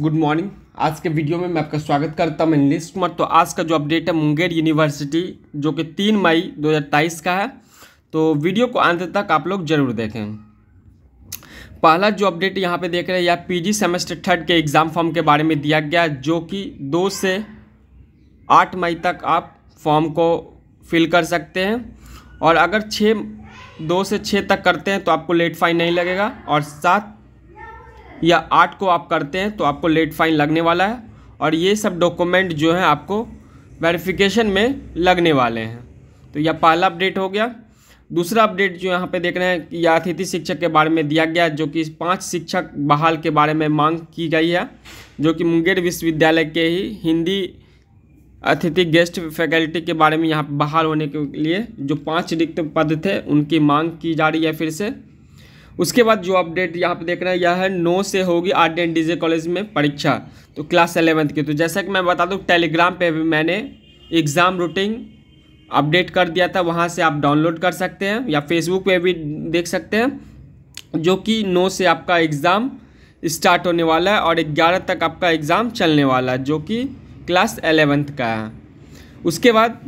good morning आज के video में मैं आपका स्वागत करता हूँ इंग्लिश कुमार तो आज का जो अपडेट है मुंगेर यूनिवर्सिटी जो कि तीन मई 2023 का है तो वीडियो को अंत तक आप लोग जरूर देखें पहला जो अपडेट यहाँ पे देख रहे हैं या पीजी सेमेस्टर थर्ड के एग्ज़ाम फॉर्म के बारे में दिया गया जो कि दो से आठ मई तक आप फॉर्म को फिल कर सकते हैं और अगर छः दो से छः तक करते हैं तो आपको लेट फाइन नहीं लगेगा और सात या आठ को आप करते हैं तो आपको लेट फाइन लगने वाला है और ये सब डॉक्यूमेंट जो है आपको वेरिफिकेशन में लगने वाले हैं तो यह पहला अपडेट हो गया दूसरा अपडेट जो यहाँ पे देख रहे हैं कि यह अतिथि शिक्षक के बारे में दिया गया जो कि पांच शिक्षक बहाल के बारे में मांग की गई है जो कि मुंगेर विश्वविद्यालय के ही हिंदी अतिथि गेस्ट फैकल्टी के बारे में यहाँ बहाल होने के लिए जो पांच रिक्त पद थे उनकी मांग की जा रही है फिर से उसके बाद जो अपडेट यहाँ पे देखना है यह है नौ से होगी आर्ट एंड जे कॉलेज में परीक्षा तो क्लास एलेवंथ की तो जैसा कि मैं बता दूँ टेलीग्राम पे भी मैंने एग्ज़ाम रूटीन अपडेट कर दिया था वहाँ से आप डाउनलोड कर सकते हैं या फेसबुक पे भी देख सकते हैं जो कि नौ से आपका एग्ज़ाम स्टार्ट होने वाला है और ग्यारह तक आपका एग्ज़ाम चलने वाला है जो कि क्लास एलेवंथ का है उसके बाद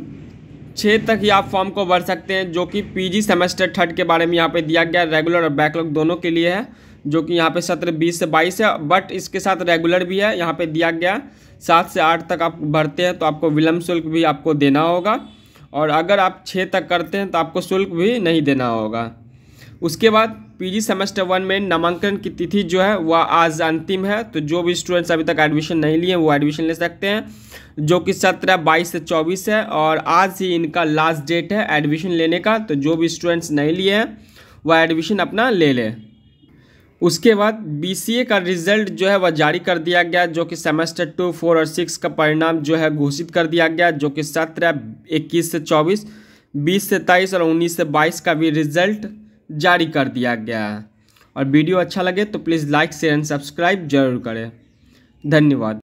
छः तक ही आप फॉर्म को भर सकते हैं जो कि पीजी सेमेस्टर थर्ड के बारे में यहाँ पे दिया गया रेगुलर और बैकलॉग दोनों के लिए है जो कि यहाँ पे सत्र बीस से बाईस है बट इसके साथ रेगुलर भी है यहाँ पे दिया गया सात से आठ तक आप भरते हैं तो आपको विलम्ब शुल्क भी आपको देना होगा और अगर आप छः तक करते हैं तो आपको शुल्क भी नहीं देना होगा उसके बाद पीजी सेमेस्टर वन में नामांकन की तिथि जो है वह आज अंतिम है तो जो भी स्टूडेंट्स अभी तक एडमिशन नहीं लिए वो एडमिशन ले सकते हैं जो कि सत्रह बाईस से चौबीस है और आज ही इनका लास्ट डेट है एडमिशन लेने का तो जो भी स्टूडेंट्स नहीं लिए हैं वह एडमिशन अपना ले लें उसके बाद बी का रिजल्ट जो है वह जारी कर दिया गया जो कि सेमेस्टर टू फोर और सिक्स का परिणाम जो है घोषित कर दिया गया जो कि सत्रह इक्कीस से चौबीस बीस से तेईस और उन्नीस से बाईस का भी रिजल्ट जारी कर दिया गया है और वीडियो अच्छा लगे तो please like share and subscribe जरूर करें धन्यवाद